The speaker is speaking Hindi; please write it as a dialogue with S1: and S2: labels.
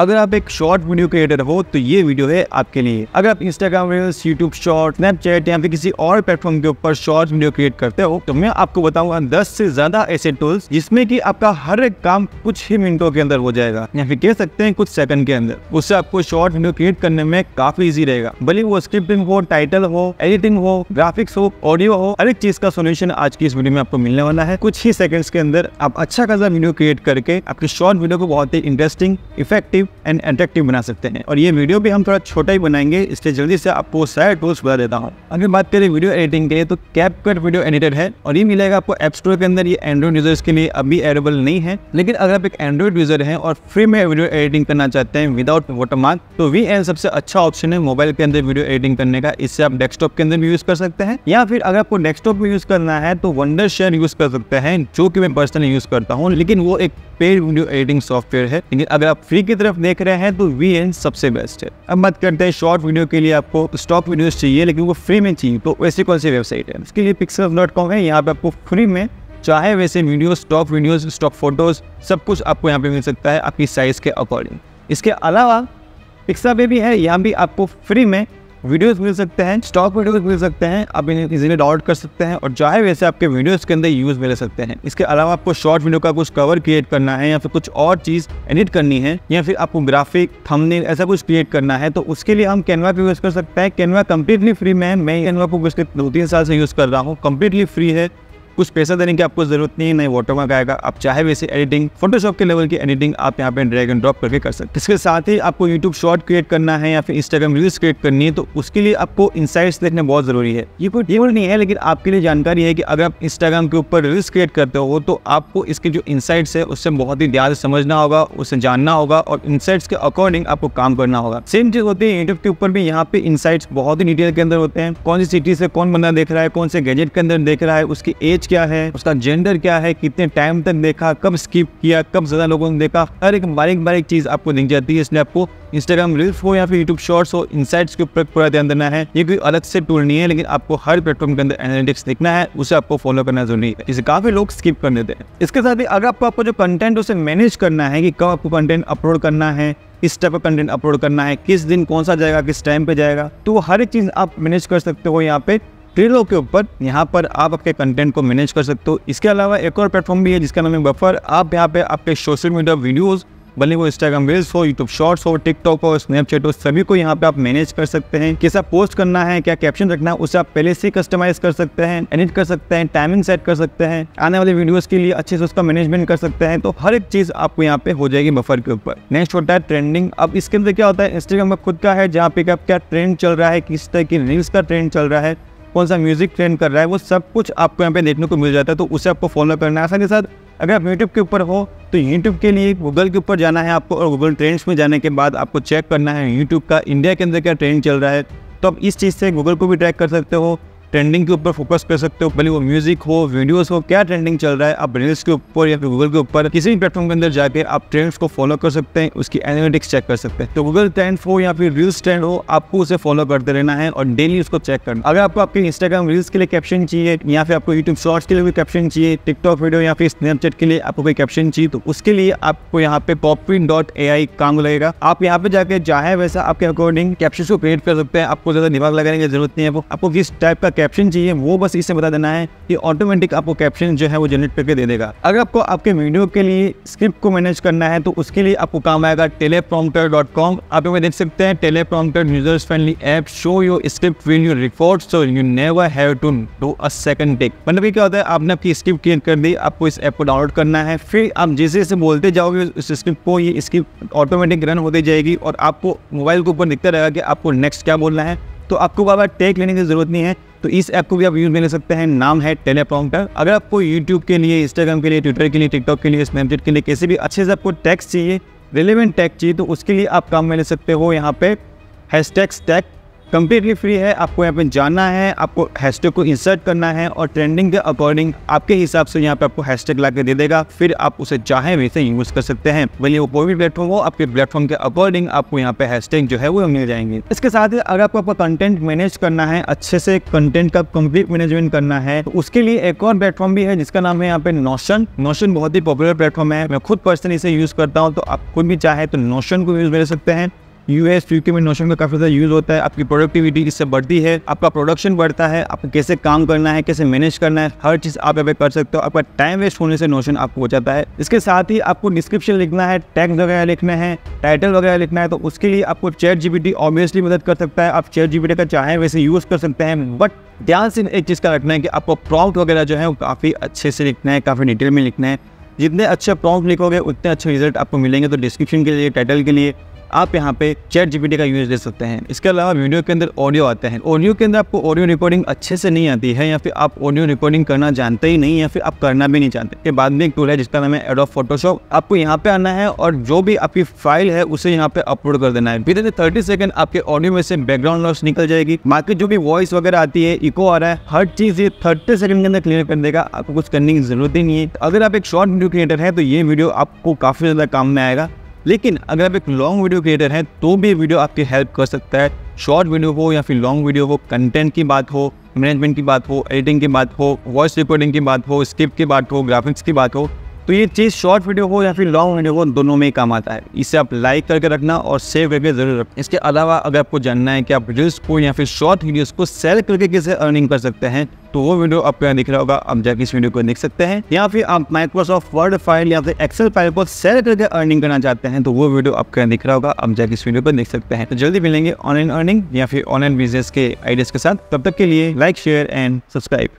S1: अगर आप एक शॉर्ट वीडियो क्रिएटर हो तो ये वीडियो है आपके लिए अगर आप Instagram reels YouTube short Snapchat या फिर किसी और प्लेटफॉर्म के ऊपर शॉर्ट वीडियो क्रिएट करते हो तो मैं आपको बताऊंगा 10 से ज्यादा ऐसे टूल्स जिसमें कि आपका हर एक काम कुछ ही मिनटों के अंदर हो जाएगा या फिर कह सकते हैं कुछ सेकंड के अंदर उससे आपको शॉर्ट वीडियो क्रिएट करने में काफी ईजी रहेगा भले वो स्क्रिप्टिंग हो टाइटल हो एडिटिंग हो ग्राफिक्स हो ऑडियो हो हर एक चीज का सोल्यूशन आज की इस वीडियो में आपको मिलने वाला है कुछ ही सेकंड के अंदर आप अच्छा खासा वीडियो क्रिएट करके आपके शॉर्ट वीडियो को बहुत ही interesting effective effective and attractive बना सकते हैं और ये वीडियो भी हम थोड़ा छोटा ही बनाएंगे इसलिए जल्दी से आपको सारे टूल्स बता देता हूँ अगर बात करें वीडियो एडिटिंग के तो कैप कट वीडियो एडिटर है और ये मिलेगा आपको एप स्टोर के अंदर ये एंड्रॉइड यूजर्स के लिए अभी अवेलेबल नहीं है लेकिन अगर आप एक एंड्रॉइड यूजर है और फ्री में वीडियो एडिटिंग करना चाहते हैं विदाउट वाटरमार्क तो वी एन सबसे अच्छा ऑप्शन है मोबाइल के अंदर वीडियो एडिटिंग करने का इससे आप डेस्कटॉप के अंदर भी यूज कर सकते हैं या फिर अगर आपको डेस्कटॉप में यूज करना है तो वंडर शेयर यूज कर सकते हैं जो कि मैं पर्सनली यूज करता हूँ लेकिन वो एक पेड वीडियो एडिटिंग सॉफ्टवेयर है लेकिन अगर आप फ्री की तरफ तरफ देख रहे हैं तो वी एन सबसे बेस्ट है अब मत करते हैं शॉर्ट वीडियो के लिए आपको स्टॉक वीडियोस चाहिए लेकिन वो फ्री में चाहिए तो वैसे कौन सी वेबसाइट है इसके लिए पिक्सल डॉट कॉम है यहाँ पे आपको फ्री में चाहे वैसे video stock videos stock photos सब कुछ आपको यहाँ पे मिल सकता है आपकी साइज़ के अकॉर्डिंग इसके अलावा पिक्सा पे भी है यहाँ भी आपको फ्री में वीडियोस मिल सकते हैं स्टॉक वीडियोस मिल सकते हैं आप इन्हें इजीली डाउनलोड कर सकते हैं और चाहे वैसे आपके वीडियोस के अंदर यूज़ में सकते हैं इसके अलावा आपको शॉर्ट वीडियो का कुछ कवर क्रिएट करना है या फिर कुछ और चीज़ एडिट करनी है या फिर आपको ग्राफिक थंबनेल ऐसा कुछ क्रिएट करना है तो उसके लिए हम कैनवा यूज़ कर सकते हैं कैनवा कम्प्लीटली फ्री में मैं कैनवा को पिछले दो तीन साल से यूज़ कर रहा हूँ कम्प्लीटली फ्री है कुछ पैसा देने की आपको ज़रूरत नहीं है नए वोटो का आएगा आप चाहे वैसे एडिटिंग फोटोशॉप के लेवल की एडिटिंग आप यहाँ पे ड्रैग एंड ड्रॉप करके कर सकते हैं इसके साथ ही आपको यूट्यूब शॉर्ट क्रिएट करना है या फिर इंस्टाग्राम रील्स क्रिएट करनी है तो उसके लिए आपको इंसाइट्स देखना बहुत ज़रूरी है ये कोई टेबल नहीं है लेकिन आपके लिए जानकारी है कि अगर आप इंस्टाग्राम के ऊपर रील्स क्रिएट करते हो तो आपको इसके जो इनसाइट्स है उससे बहुत ही ध्यान समझना होगा उसे जानना होगा और इनसाइट्स के अकॉर्डिंग आपको काम करना होगा सेम चीज़ होती है यूट्यूब के ऊपर भी यहाँ पे इनसाइट्स बहुत ही डिटेल के अंदर होते हैं कौन सी सिटी से कौन बंदा देख रहा है कौन से गैजेट के अंदर देख रहा है उसकी एज एज क्या है उसका जेंडर क्या है कितने टाइम तक देखा कब स्किप किया कब ज्यादा लोगों ने देखा हर एक बारीक बारीक चीज आपको दिख जाती है इसलिए आपको इंस्टाग्राम रील्स हो या फिर यूट्यूब शॉर्ट्स हो इनसाइट्स के ऊपर पूरा ध्यान देना है ये कोई अलग से टूल नहीं है लेकिन आपको हर प्लेटफॉर्म के अंदर एनालिटिक्स देखना है उसे आपको फॉलो करना जरूरी है जिसे काफी लोग स्किप कर देते हैं इसके साथ ही अगर आपको आपको जो कंटेंट उसे मैनेज करना है कि कब आपको कंटेंट अपलोड करना है किस टाइप का कंटेंट अपलोड करना है किस दिन कौन सा जाएगा किस टाइम पे जाएगा तो हर एक चीज़ आप मैनेज कर सकते हो यहाँ पे ट्रेलो के ऊपर यहाँ पर आप आपके कंटेंट को मैनेज कर सकते हो इसके अलावा एक और प्लेटफॉर्म भी है जिसका नाम है बफर आप यहाँ पे आपके सोशल मीडिया वीडियोस भले वो इंस्टाग्राम रील्स हो यूट्यूब शॉर्ट्स हो टिकटॉक हो स्नैपचैट हो सभी को यहाँ पे आप मैनेज कर सकते हैं कैसा पोस्ट करना है क्या कैप्शन रखना है उसे आप पहले से कस्टमाइज कर सकते हैं एडिट कर सकते हैं टाइमिंग सेट कर सकते हैं आने वाले वीडियोस के लिए अच्छे से उसका मैनेजमेंट कर सकते हैं तो हर एक चीज आपको यहाँ पे हो जाएगी बफर के ऊपर नेक्स्ट होता है ट्रेंडिंग अब इसके अंदर क्या होता है इंस्टाग्राम का खुद का है जहाँ पे क्या ट्रेंड चल रहा है किस तरह की रील्स का ट्रेंड चल रहा है कौन सा म्यूज़िक ट्रेंड कर रहा है वो सब कुछ आपको यहाँ पे देखने को मिल जाता है तो उसे आपको फॉलो करना है साथ ही साथ अगर आप यूट्यूब के ऊपर हो तो यूट्यूब के लिए गूगल के ऊपर जाना है आपको और गूगल ट्रेंड्स में जाने के बाद आपको चेक करना है यूट्यूब का इंडिया के अंदर क्या ट्रेंड चल रहा है तो आप इस चीज़ से गूगल को भी ट्रैक कर सकते हो ट्रेंडिंग के ऊपर फोकस कर सकते हो भले वो म्यूजिक हो वीडियोस हो क्या ट्रेंडिंग चल रहा है आप रील्स के ऊपर या फिर गूगल के ऊपर किसी भी प्लेटफॉर्म के अंदर जाकर आप ट्रेंड्स को फॉलो कर सकते हैं उसकी एनालिटिक्स चेक कर सकते हैं तो गूगल ट्रेंड हो या फिर रील्स ट्रेंड हो आपको उसे फॉलो करते रहना है और डेली उसको चेक करना अगर आपको आपके इंस्टाग्राम रील्स के लिए कैप्शन चाहिए या फिर आपको यूट्यूब शॉर्ट्स के लिए भी कैप्शन चाहिए टिकटॉक वीडियो या फिर स्नैपचैट के लिए आपको कोई कैप्शन चाहिए तो उसके लिए आपको यहाँ पे पॉपी डॉट ए आई काम लगेगा आप यहाँ पे जाके चाहे वैसा आपके अकॉर्डिंग कैप्शन को क्रिएट कर सकते हैं आपको ज्यादा दिमाग लगाने की जरूरत नहीं है आपको किस टाइप का कैप्शन चाहिए वो बस इसे बता देना है कि ऑटोमेटिक आपको कैप्शन जो है वो जनरेट करके दे देगा अगर आपको आपके वीडियो के लिए स्क्रिप्ट को मैनेज करना है तो उसके लिए आपको काम आएगा टेले टेलीप्रॉम्प्टर डॉट कॉम आप देख सकते हैं teleprompter users friendly app show your script when you record so you never have to do a second take मतलब क्या होता है आपने आपकी स्क्रिप्ट क्रिएट कर दी आपको इस ऐप को डाउनलोड करना है फिर आप जैसे जैसे बोलते जाओगे उस स्क्रिप्ट को ये स्क्रिप्ट ऑटोमेटिक रन होती जाएगी और आपको मोबाइल के ऊपर दिखता रहेगा कि आपको नेक्स्ट क्या बोलना है तो आपको बाबा टेक लेने की ज़रूरत नहीं है तो इस ऐप को भी आप यूज़ में ले सकते हैं नाम है टेलीप्रॉम्प्टर अगर आपको यूट्यूब के लिए इंस्टाग्राम के लिए ट्विटर के लिए टिकटॉक के लिए स्नैपचैट के लिए किसी भी अच्छे से आपको टैक्स चाहिए रिलेवेंट टैक्स चाहिए तो उसके लिए आप काम में ले सकते हो यहाँ पे हैश टैक्स कम्प्लीटली फ्री है आपको यहाँ पे जाना है आपको हैशटैग को इंसर्ट करना है और ट्रेंडिंग के अकॉर्डिंग आपके हिसाब से यहाँ पे आपको हैशटैग ला के दे देगा फिर आप उसे चाहे वैसे यूज कर सकते हैं वही वो कोई भी प्लेटफॉर्म हो आपके प्लेटफॉर्म के अकॉर्डिंग आपको यहाँ पे हैशटैग जो है वो मिल जाएंगे इसके साथ ही अगर आपको आपका कंटेंट मैनेज करना है अच्छे से कंटेंट का कंप्लीट मैनेजमेंट करना है तो उसके लिए एक और प्लेटफॉर्म भी है जिसका नाम है यहाँ पे नोशन नोशन बहुत ही पॉपुलर प्लेटफॉर्म है मैं खुद पर्सन इसे यूज करता हूँ तो आप खुद भी चाहे तो नोशन को यूज कर सकते हैं यूएस यूके में नोशन का काफ़ी ज़्यादा यूज़ होता है आपकी प्रोडक्टिविटी इससे बढ़ती है आपका प्रोडक्शन बढ़ता है आपको कैसे काम करना है कैसे मैनेज करना है हर चीज़ आप यहाँ पे कर सकते हो आपका टाइम वेस्ट होने से नोशन आपको हो जाता है इसके साथ ही आपको डिस्क्रिप्शन लिखना है टैक्स वगैरह लिखना है टाइटल वगैरह लिखना है तो उसके लिए आपको चैट जीबीटी ऑब्वियसली मदद कर सकता है आप चेट जी का चाहे वैसे यूज़ कर सकते हैं बट ध्यान से एक चीज़ का रखना है कि आपको प्रॉम्प्ट वगैरह जो है वो काफ़ी अच्छे से लिखना है काफ़ी डिटेल में लिखना है जितने अच्छे प्रॉम्प्ट लिखोगे उतने अच्छे रिजल्ट आपको मिलेंगे तो डिस्क्रिप्शन के लिए टाइटल के लिए आप यहाँ पे चैट जीपीटी का यूज ले सकते हैं इसके अलावा वीडियो के अंदर ऑडियो आते हैं ऑडियो के अंदर आपको ऑडियो रिकॉर्डिंग अच्छे से नहीं आती है या फिर आप ऑडियो रिकॉर्डिंग करना जानते ही नहीं या फिर आप करना भी नहीं चाहते बाद में एक टूल है जिसका नाम है एडोब फोटोशॉप आपको यहाँ पे आना है और जो भी आपकी फाइल है उसे यहाँ पे अपलोड कर देना है विदिन थर्टी सेकंड आपके ऑडियो में से बैकग्राउंड लॉस निकल जाएगी बाकी जो भी वॉइस वगैरह आती है इको आ रहा है हर चीज ये थर्टी सेकंड के अंदर क्लियर कर देगा आपको कुछ करने की जरूरत ही नहीं है अगर आप एक शॉर्ट वीडियो क्रिएटर है तो ये वीडियो आपको काफी ज्यादा काम में आएगा लेकिन अगर आप एक लॉन्ग वीडियो क्रिएटर हैं तो भी वीडियो आपकी हेल्प कर सकता है शॉर्ट वीडियो हो या फिर लॉन्ग वीडियो हो कंटेंट की बात हो मैनेजमेंट की बात हो एडिटिंग की बात हो वॉइस रिकॉर्डिंग की बात हो स्क्रिप्ट की बात हो ग्राफिक्स की बात हो तो ये चीज़ शॉर्ट वीडियो हो या फिर लॉन्ग वीडियो हो दोनों में ही काम आता है इसे आप लाइक करके रखना और सेव करके जरूर रखना इसके अलावा अगर आपको जानना है कि आप रील्स को या फिर शॉर्ट वीडियोज़ को सेल करके कैसे अर्निंग कर सकते हैं तो वो वीडियो आपको यहाँ दिख रहा होगा आप जाके इस वीडियो को देख सकते हैं या फिर आप माइक्रोसॉफ्ट वर्ड फाइल या फिर एक्सेल फाइल को सेल करके अर्निंग करना चाहते हैं तो वो वीडियो आपको यहाँ दिख रहा होगा आप जाके इस वीडियो को देख सकते हैं तो जल्दी मिलेंगे ऑनलाइन अर्निंग या फिर ऑनलाइन बिजनेस के आइडियाज के साथ तब तक के लिए लाइक शेयर एंड सब्सक्राइब